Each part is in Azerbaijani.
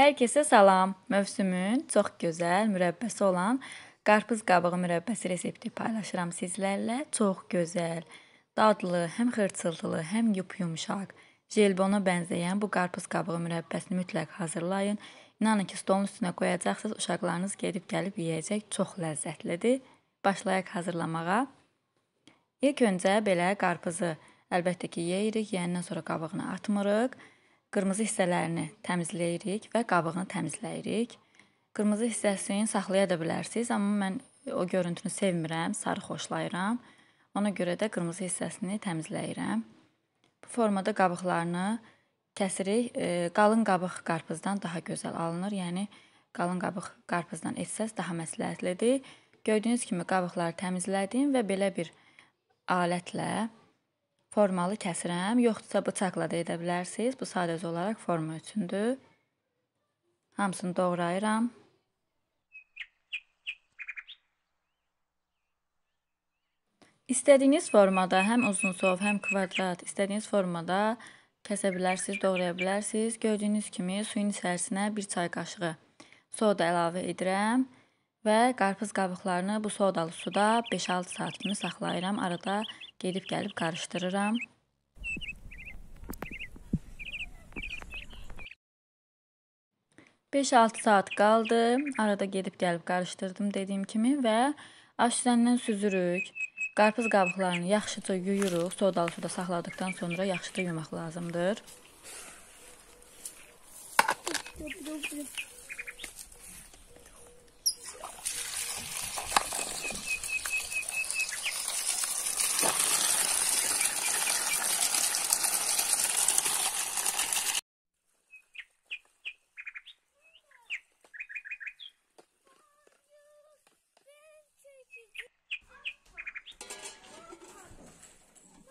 Hər kəsə salam. Mövsümün çox gözəl mürəbbəsi olan qarpız qabığı mürəbbəsi resepti paylaşıram sizlərlə. Çox gözəl, dadlı, həm xırçıltılı, həm yumşaq, jelbona bənzəyən bu qarpız qabığı mürəbbəsini mütləq hazırlayın. İnanın ki, stolun üstünə qoyacaqsınız, uşaqlarınız gedib gəlib yeyəcək. Çox ləzzətlidir. Başlayaq hazırlamağa. İlk öncə belə qarpızı əlbəttə ki, yeyirik, yeyəndən sonra qabığını atmırıq. Qırmızı hissələrini təmizləyirik və qabığını təmizləyirik. Qırmızı hissəsini saxlaya da bilərsiniz, amma mən o görüntünü sevmirəm, sarı xoşlayıram. Ona görə də qırmızı hissəsini təmizləyirəm. Bu formada qabıqlarını kəsirik. E, qalın qabıq qarpızdan daha gözəl alınır. Yəni qalın qabıq qarpızdan etsəz daha məsləhətlidir. Gördüyünüz kimi qabıqları təmizlədim və belə bir alətlə formalı kəsirəm, yoxdursa bıçaqla da edə bilərsiniz. Bu sadəcə olaraq forma üçündür. Hamısını doğrayıram. İstədiyiniz formada, həm uzunsov, həm kvadrat, istədiyiniz formada kəsə bilərsiniz, doğraya bilərsiniz. Gördüyünüz kimi suyun içərisinə 1 çay qaşığı soda əlavə edirəm və qarpız qabıqlarını bu sodalı suda 5-6 saat kimi saxlayıram. Arada Gedib gəlib qarışdırıram. Beş-altı saat qaldı. Arada gedib gəlib qarışdırdım dediyim kimi və aş üzərindən süzürük. Qarpız qabıqlarını yaxşıca yuyuruq. Sodalı suda saxladıktan sonra yaxşıca yumaq lazımdır.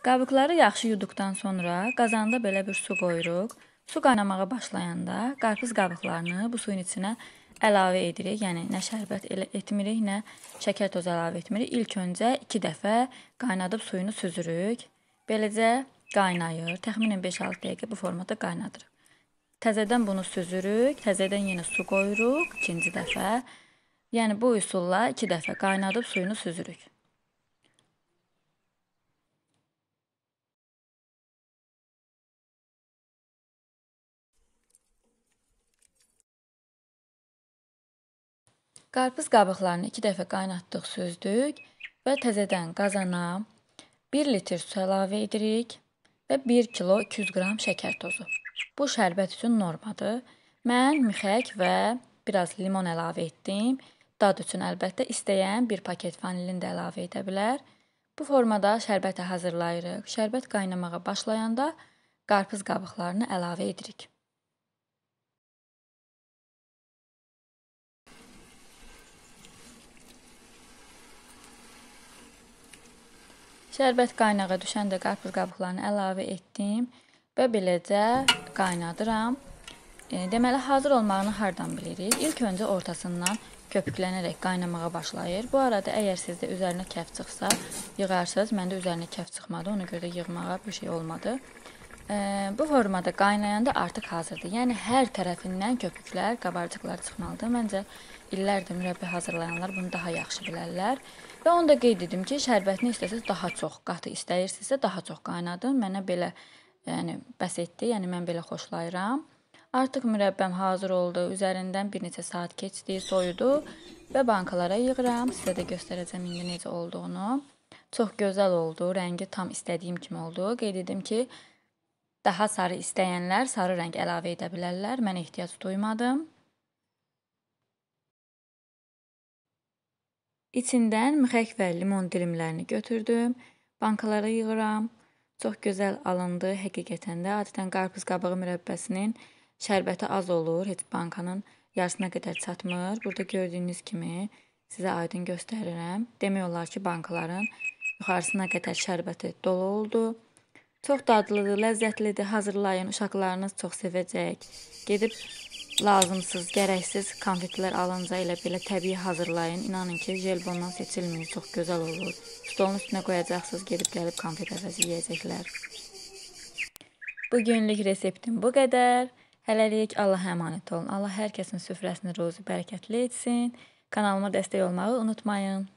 Qabıqları yaxşı yuduqdan sonra qazanda belə bir su qoyuruq. Su qaynamağa başlayanda qarpız qabıqlarını bu suyun içinə əlavə edirik. Yəni nə şərbət etmirik, nə şəkər tozu əlavə etmirik. İlk öncə 2 dəfə qaynadıb suyunu süzürük. Beləcə qaynayır. Təxminən 5-6 dəqiqə bu formada qaynadırıq. Təzədən bunu süzürük, təzədən yenə su qoyuruq ikinci dəfə. Yəni bu üsulla 2 dəfə qaynadıb suyunu süzürük. Qarpız qabıqlarını 2 dəfə qaynatdıq, sözdük və təzədən qazana 1 litr su əlavə edirik və 1 kilo 200 qram şəkər tozu. Bu şərbət üçün normadır. Mən mixək və biraz limon əlavə etdim. Dad üçün əlbəttə istəyən bir paket vanilin də əlavə edə bilər. Bu formada şərbəti hazırlayırıq. Şərbət qaynamağa başlayanda qarpız qabıqlarını əlavə edirik. Şərbət qaynağa düşəndə qarpız qabıqlarını əlavə etdim və beləcə qaynadıram. E, deməli, hazır olmağını hardan bilirik? İlk öncə ortasından köpüklənərək qaynamağa başlayır. Bu arada əgər sizdə üzərinə kəf çıxsa, yığarsınız. Məndə üzərinə kəf çıxmadı, ona görə yığmağa bir şey olmadı. E, bu formada qaynayanda artıq hazırdır. Yəni hər tərəfindən köpüklər, qabarcıqlar çıxmalıdır. Məncə illərdir mürəbbə hazırlayanlar bunu daha yaxşı bilərlər. Və onu da qeyd edim ki, şərbətini istəsəz daha çox qatı istəyirsinizsə, daha çox qaynadın. Mənə belə yəni bəs etdi. Yəni mən belə xoşlayıram. Artıq mürəbbəm hazır oldu. Üzərindən bir neçə saat keçdi, soyudu və bankalara yığıram. Sizə də göstərəcəm indi necə olduğunu. Çox gözəl oldu. Rəngi tam istədiyim kimi oldu. Qeyd edim ki, daha sarı istəyənlər sarı rəng əlavə edə bilərlər. Mən ehtiyac duymadım. İçindən mixək və limon dilimlərini götürdüm, bankalara yığıram. Çox gözəl alındı həqiqətən də. Adətən qarpız qabığı mürəbbəsinin şərbəti az olur, heç bankanın yarısına qədər çatmır. Burada gördüyünüz kimi sizə aydın göstərirəm. Demək olar ki, bankaların yuxarısına qədər şərbəti dolu oldu. Çox dadlıdır, ləzzətlidir. Hazırlayın, uşaqlarınız çox sevəcək. Gedib lazımsız, gərəksiz konfetlər alınca elə belə təbii hazırlayın. İnanın ki, jelbondan seçilmir, çox gözəl olur. Stolun üstünə qoyacaqsınız, gedib gəlib konfet əvəzi yeyəcəklər. Bu günlük reseptim bu qədər. Hələlik Allaha əmanət olun. Allah hər kəsin süfrəsini ruzi bərəkətli etsin. Kanalıma dəstək olmağı unutmayın.